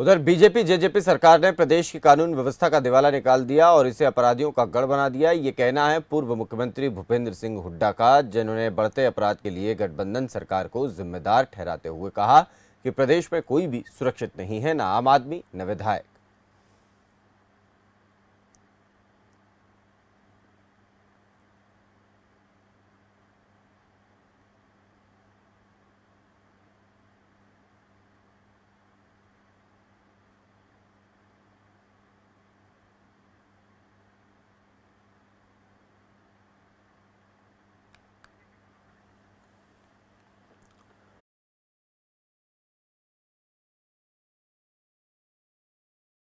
उधर BJP JJP सरकार ने प्रदेश की कानून व्यवस्था का दिवाला निकाल दिया और इसे अपराधियों का गढ़ बना दिया ये कहना है पूर्व मुख्यमंत्री भूपेंद्र सिंह हुड्डा का जिन्होंने बढ़ते अपराध के लिए गठबंधन सरकार को जिम्मेदार ठहराते हुए कहा कि प्रदेश में कोई भी सुरक्षित नहीं है न आम आदमी न विधायक